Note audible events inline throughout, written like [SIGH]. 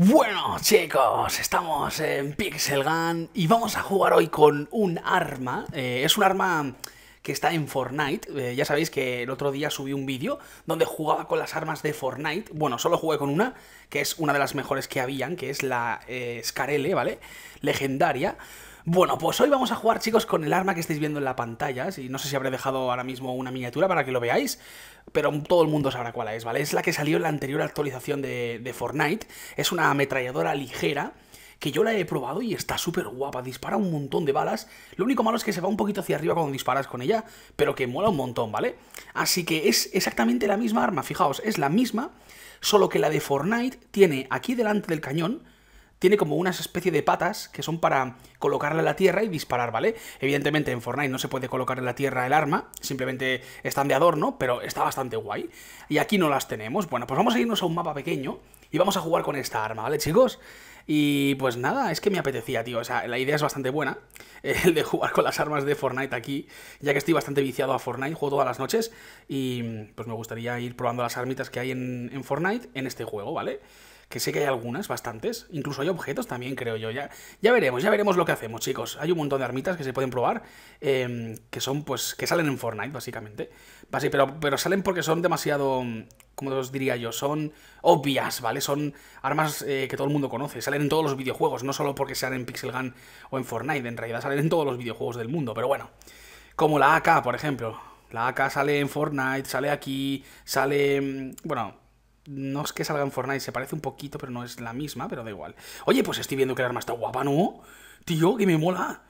Bueno chicos, estamos en Pixel Gun y vamos a jugar hoy con un arma. Eh, es un arma que está en Fortnite. Eh, ya sabéis que el otro día subí un vídeo donde jugaba con las armas de Fortnite. Bueno, solo jugué con una, que es una de las mejores que habían, que es la eh, Scarele, ¿vale? Legendaria. Bueno, pues hoy vamos a jugar, chicos, con el arma que estáis viendo en la pantalla. Si no sé si habré dejado ahora mismo una miniatura para que lo veáis, pero todo el mundo sabrá cuál es, ¿vale? Es la que salió en la anterior actualización de, de Fortnite. Es una ametralladora ligera que yo la he probado y está súper guapa, dispara un montón de balas, lo único malo es que se va un poquito hacia arriba cuando disparas con ella, pero que mola un montón, ¿vale? Así que es exactamente la misma arma, fijaos, es la misma, solo que la de Fortnite tiene aquí delante del cañón tiene como unas especie de patas que son para colocarle en la tierra y disparar, ¿vale? Evidentemente en Fortnite no se puede colocar en la tierra el arma, simplemente están de adorno, pero está bastante guay. Y aquí no las tenemos. Bueno, pues vamos a irnos a un mapa pequeño y vamos a jugar con esta arma, ¿vale, chicos? Y pues nada, es que me apetecía, tío. O sea, la idea es bastante buena, [LAUGHS] el de jugar con las armas de Fortnite aquí, ya que estoy bastante viciado a Fortnite, juego todas las noches y pues me gustaría ir probando las armitas que hay en, Fortnite en este juego, ¿vale? vale que sé que hay algunas, bastantes. Incluso hay objetos también, creo yo. Ya, ya veremos, ya veremos lo que hacemos, chicos. Hay un montón de armitas que se pueden probar, em, que son, pues, que salen en Fortnite, básicamente. pero, pero salen porque son demasiado, como os diría yo, son obvias, ¿vale? Son armas eh, que todo el mundo conoce. Salen en todos los videojuegos, no solo porque sean en Pixel Gun o en Fortnite. En realidad salen en todos los videojuegos del mundo, pero bueno. Como la AK, por ejemplo. La AK sale en Fortnite, sale aquí, sale... Mm, bueno, no es que salga en Fortnite, se parece un poquito, pero no es la misma, pero da igual. Oye, pues estoy viendo que el arma está guapa, ¿no? Tío, que me mola.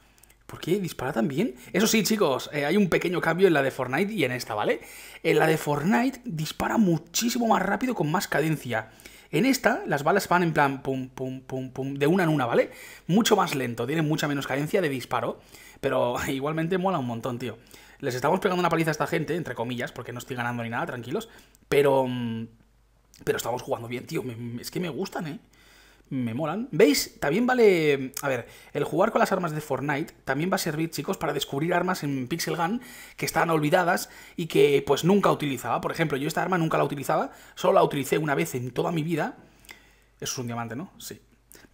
¿Por qué dispara tan bien? Eso sí, chicos, eh, hay un pequeño cambio en la de Fortnite y en esta, ¿vale? En la de Fortnite dispara muchísimo más rápido con más cadencia. En esta, las balas van en plan pum, pum, pum, pum, de una en una, ¿vale? Mucho más lento, tiene mucha menos cadencia de disparo, pero [LAUGHS] igualmente mola un montón, tío. Les estamos pegando una paliza a esta gente, entre comillas, porque no estoy ganando ni nada, tranquilos, pero... Mm, pero estamos jugando bien, tío. es que me gustan, ¿eh? Me molan. ¿Veis? También vale... A ver, el jugar con las armas de Fortnite también va a servir, chicos, para descubrir armas en Pixel Gun que estaban olvidadas y que pues nunca utilizaba. Por ejemplo, yo esta arma nunca la utilizaba, solo la utilicé una vez en toda mi vida. Eso es un diamante, ¿no? Sí.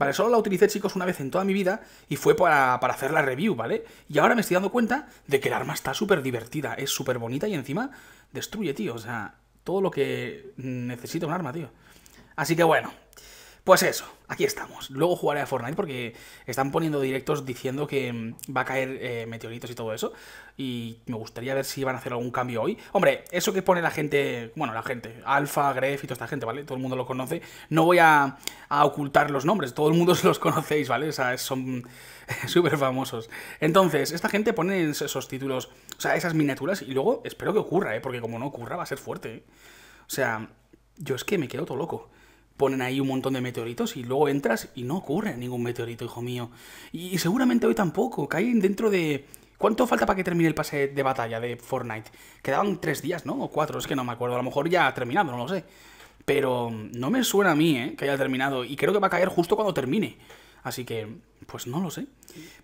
Vale, solo la utilicé, chicos, una vez en toda mi vida y fue para, para hacer la review, ¿vale? Y ahora me estoy dando cuenta de que el arma está súper divertida, es súper bonita y encima destruye, tío. O sea, todo lo que necesita un arma, tío. Así que bueno, pues eso aquí estamos. Luego jugaré a Fortnite porque están poniendo directos diciendo que mm, va a caer eh, meteoritos y todo eso. Y me gustaría ver si van a hacer algún cambio hoy. Hombre, eso que pone la gente, bueno, la gente, Alfa, Gref y toda esta gente, ¿vale? Todo el mundo lo conoce. No voy a, a ocultar los nombres, todo el mundo [LAUGHS] los conocéis, ¿vale? O sea, son [LAUGHS] súper famosos. Entonces, esta gente pone esos títulos, o sea, esas miniaturas y luego espero que ocurra, ¿eh? Porque como no ocurra va a ser fuerte, ¿eh? O sea, yo es que me quedo todo loco ponen ahí un montón de meteoritos y luego entras y no ocurre ningún meteorito, hijo mío. Y, seguramente hoy tampoco, caen dentro de... ¿Cuánto falta para que termine el pase de batalla de Fortnite? Quedaban tres días, ¿no? O cuatro, es que no me acuerdo. A lo mejor ya ha terminado, no lo sé. Pero mm, no me suena a mí, ¿eh? Que haya terminado. Y creo que va a caer justo cuando termine. Así que, pues no lo sé.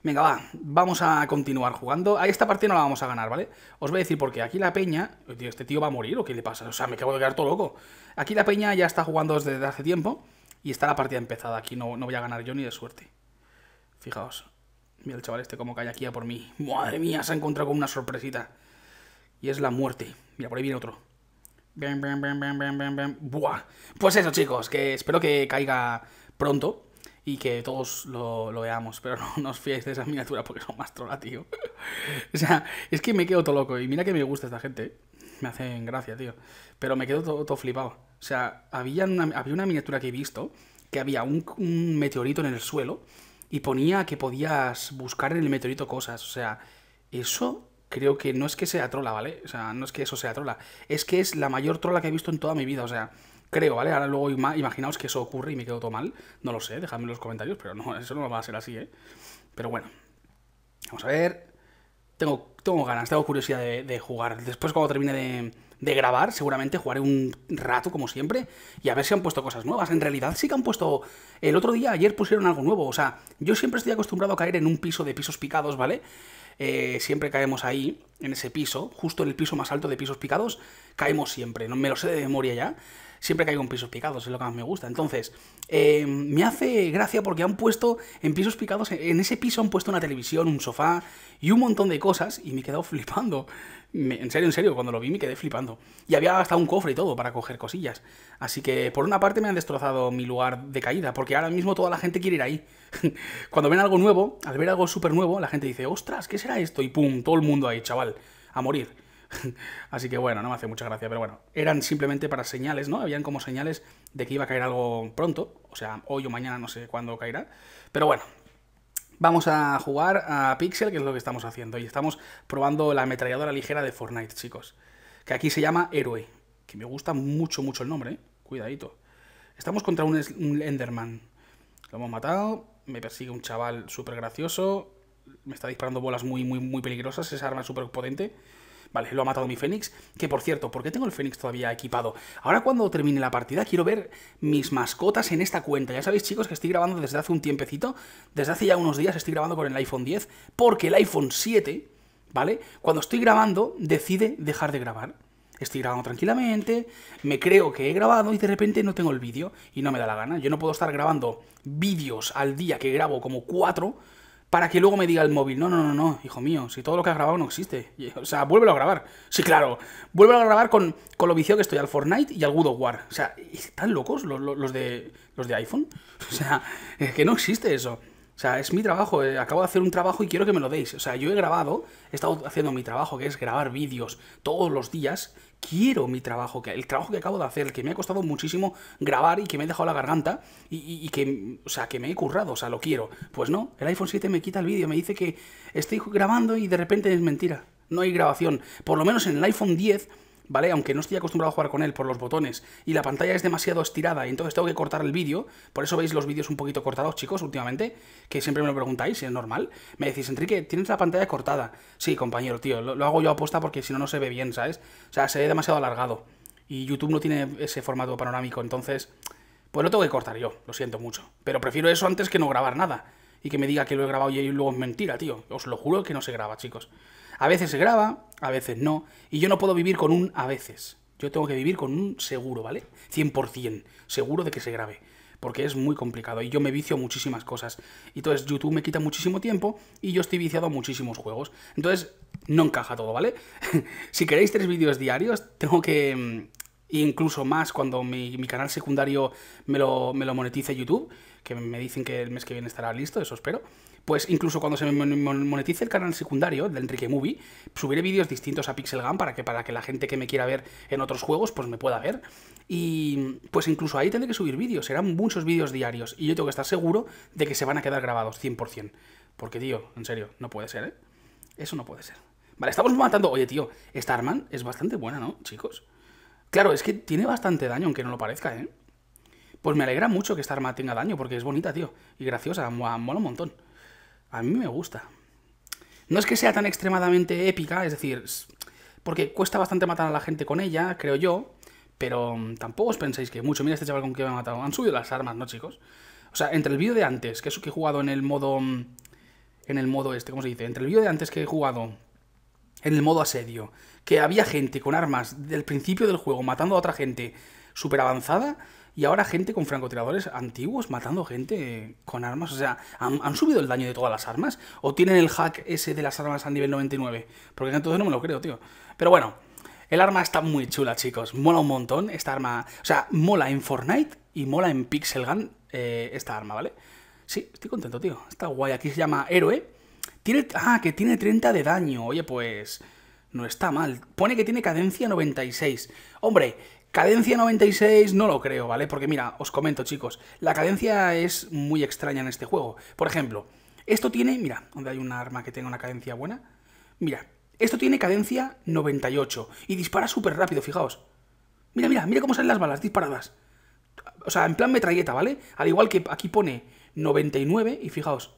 Venga, va, vamos a continuar jugando. A esta partida no la vamos a ganar, ¿vale? Os voy a decir por qué. aquí la peña... ¿Este tío va a morir o qué le pasa? O sea, me acabo de quedar todo loco. Aquí la peña ya está jugando desde hace tiempo y está la partida empezada. Aquí no, no voy a ganar yo ni de suerte. Fijaos. Mira el chaval este como cae aquí a por mí. Madre mía, se ha encontrado con una sorpresita. Y es la muerte. Mira, por ahí viene otro. Bien, bien, bien, bien, bien, bien, bien. Buah. Pues eso, chicos, que espero que caiga pronto y que todos lo, veamos, pero no, os fiéis de esa miniatura porque son más trola, tío. [LAUGHS] o sea, es que me quedo todo loco y mira que me gusta esta gente, me hacen gracia, tío. Pero me quedo todo, flipado. O sea, había una, había una miniatura que he visto que había un, un meteorito en el suelo y ponía que podías buscar en el meteorito cosas. O sea, eso creo que no es que sea trola, ¿vale? O sea, no es que eso sea trola. Es que es la mayor trola que he visto en toda mi vida. O sea, Creo, ¿vale? Ahora luego imaginaos que eso ocurre y me quedo todo mal. No lo sé, dejadme en los comentarios, pero no, [LAUGHS] eso no va a ser así, ¿eh? Pero bueno. Vamos a ver. Tengo, tengo ganas, tengo curiosidad de, jugar. Después cuando termine de, grabar, seguramente jugaré un rato como siempre y a ver si han puesto cosas nuevas. En realidad sí que han puesto... El otro día, ayer pusieron algo nuevo. O sea, yo siempre estoy acostumbrado a caer en un piso de pisos picados, ¿vale? Eh, siempre caemos ahí, en ese piso, justo en el piso más alto de pisos picados, caemos siempre. No me lo sé de memoria ya siempre caigo en pisos picados, es lo que más me gusta. Entonces, eh, me hace gracia porque han puesto en pisos picados, en ese piso han puesto una televisión, un sofá y un montón de cosas y me he quedado [LAUGHS] flipando. en serio, en serio, cuando lo vi me quedé flipando. Y había hasta un cofre y todo para coger cosillas. Así que por una parte me han destrozado mi lugar de caída, porque ahora mismo toda la gente quiere ir ahí. [LAUGHS] cuando ven algo nuevo, al ver algo súper nuevo, la gente dice, ostras, ¿qué será esto? Y pum, todo el mundo ahí, chaval, a morir. [LAUGHS] Así que bueno, no me hace mucha gracia, pero bueno, eran simplemente para señales, ¿no? Habían como señales de que iba a caer algo pronto, o sea, hoy o mañana, no sé cuándo caerá, pero bueno. Vamos a jugar a Pixel, que es lo que estamos haciendo, y estamos probando la ametralladora ligera de Fortnite, chicos, que aquí se llama Héroe, que me gusta mucho, mucho el nombre, ¿eh? cuidadito. Estamos contra un, Enderman, lo hemos matado, me persigue un chaval súper gracioso, me está disparando bolas muy, muy, muy peligrosas, esa arma es súper potente, Vale, lo ha matado mi Fénix. Que por cierto, ¿por qué tengo el Fénix todavía equipado? Ahora cuando termine la partida quiero ver mis mascotas en esta cuenta. Ya sabéis, chicos, que estoy grabando desde hace un tiempecito. Desde hace ya unos días estoy grabando con el iPhone 10. Porque el iPhone 7, ¿vale? Cuando estoy grabando, decide dejar de grabar. Estoy grabando tranquilamente, me creo que he grabado y de repente no tengo el vídeo y no me da la gana. Yo no puedo estar grabando vídeos al día que grabo como cuatro para que luego me diga el móvil, no, no, no, no, hijo mío, si todo lo que ha grabado no existe. O sea, vuélvelo a grabar. Sí, claro, vuélvelo a grabar con, con lo vicio que estoy al Fortnite y al God War. O sea, están locos los, los, de, los de iPhone. [LAUGHS] O sea, es que no existe eso. O sea, es mi trabajo, eh, acabo de hacer un trabajo y quiero que me lo deis. O sea, yo he grabado, he estado haciendo mi trabajo, que es grabar vídeos todos los días. Quiero mi trabajo, que el trabajo que acabo de hacer, el que me ha costado muchísimo grabar y que me he dejado la garganta y, que, o sea, que me he currado, o sea, lo quiero. Pues no, el iPhone 7 me quita el vídeo, me dice que estoy grabando y de repente es mentira. No hay grabación. Por lo menos en el iPhone 10 ¿vale? Aunque no estoy acostumbrado a jugar con él por los botones y la pantalla es demasiado estirada y entonces tengo que cortar el vídeo, por eso veis los vídeos un poquito cortados, chicos, últimamente, que siempre me lo preguntáis, si es normal. Me decís, Enrique, tienes la pantalla cortada. Sí, compañero, tío, lo, hago yo aposta porque si no, no se ve bien, ¿sabes? O sea, se ve demasiado alargado. Y YouTube no tiene ese formato panorámico, entonces, pues lo tengo que cortar yo, lo siento mucho. Pero prefiero eso antes que no grabar nada y que me diga que lo he grabado y luego es mentira, tío. Os lo juro que no se graba, chicos. A veces se graba, a veces no. Y yo no puedo vivir con un a veces. Yo tengo que vivir con un seguro, ¿vale? 100% seguro de que se grabe. Porque es muy complicado y yo me vicio muchísimas cosas. Y Entonces YouTube me quita muchísimo tiempo y yo estoy viciado a muchísimos juegos. Entonces no encaja todo, ¿vale? [LAUGHS] si queréis tres vídeos diarios, tengo que mm, incluso más cuando mi, canal secundario me lo, me monetice YouTube, que me dicen que el mes que viene estará listo, eso espero pues incluso cuando se me monetice el canal secundario de Enrique Movie, subiré vídeos distintos a Pixel para que, para que la gente que me quiera ver en otros juegos, pues me pueda ver. Y pues incluso ahí tendré que subir vídeos, serán muchos vídeos diarios, y yo tengo que estar seguro de que se van a quedar grabados 100%. Porque, tío, en serio, no puede ser, ¿eh? Eso no puede ser. Vale, estamos matando... Oye, tío, Starman es bastante buena, ¿no, chicos? Claro, es que tiene bastante daño, aunque no lo parezca, ¿eh? Pues me alegra mucho que esta arma tenga daño, porque es bonita, tío. Y graciosa, mola un montón. A mí me gusta. No es que sea tan extremadamente épica, es decir, porque cuesta bastante matar a la gente con ella, creo yo, pero mm, tampoco os pensáis que mucho. Mira este chaval con que me ha matado. Han subido las armas, ¿no, chicos? O sea, entre el vídeo de antes, que es que he jugado en el modo... Mm, en el modo este, ¿cómo se dice? Entre el vídeo de antes que he jugado en el modo asedio, que había gente con armas del principio del juego matando a otra gente súper avanzada y ahora gente con francotiradores antiguos matando gente con armas. O sea, ¿han, subido el daño de todas las armas? ¿O tienen el hack ese de las armas a nivel 99? Porque entonces no me lo creo, tío. Pero bueno, el arma está muy chula, chicos. Mola un montón esta arma. O sea, mola en Fortnite y mola en Pixel Gun eh, esta arma, ¿vale? Sí, estoy contento, tío. Está guay. Aquí se llama Héroe ah, que tiene 30 de daño. Oye, pues no está mal. Pone que tiene cadencia 96. Hombre, cadencia 96 no lo creo, ¿vale? Porque mira, os comento, chicos, la cadencia es muy extraña en este juego. Por ejemplo, esto tiene, mira, donde hay un arma que tenga una cadencia buena. Mira, esto tiene cadencia 98 y dispara súper rápido, fijaos. Mira, mira, mira cómo salen las balas disparadas. O sea, en plan metralleta, ¿vale? Al igual que aquí pone 99 y fijaos,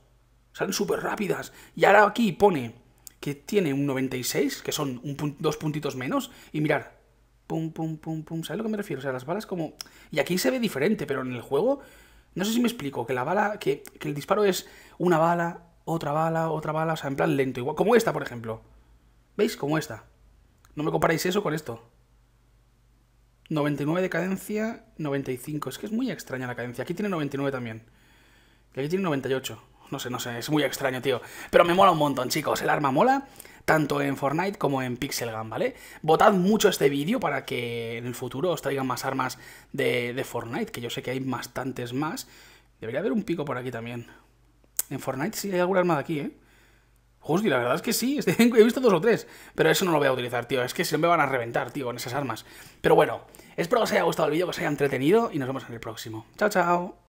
Salen súper rápidas. Y ahora aquí pone que tiene un 96, que son dos puntitos menos. Y mirar, pum, pum, pum, pum. ¿Sabes a lo que me refiero? O sea, las balas como... Y aquí se ve diferente, pero en el juego... No sé si me explico, que la bala, que, que el disparo es una bala, otra bala, otra bala, o sea, en plan lento, igual, como esta, por ejemplo. ¿Veis? Como esta. No me comparáis eso con esto. 99 de cadencia, 95. Es que es muy extraña la cadencia. Aquí tiene 99 también. Y aquí tiene 98 no sé, no sé, es muy extraño, tío. Pero me mola un montón, chicos, el arma mola, tanto en Fortnite como en Pixel Gun, ¿vale? Votad mucho este vídeo para que en el futuro os traigan más armas de, de Fortnite, que yo sé que hay bastantes más. Debería haber un pico por aquí también. En Fortnite sí hay alguna arma de aquí, ¿eh? y la verdad es que sí, [LAUGHS] este, he visto dos o tres, pero eso no lo voy a utilizar, tío, es que si me van a reventar, tío, con esas armas. Pero bueno, espero que os haya gustado el vídeo, que os haya entretenido y nos vemos en el próximo. Chao, chao.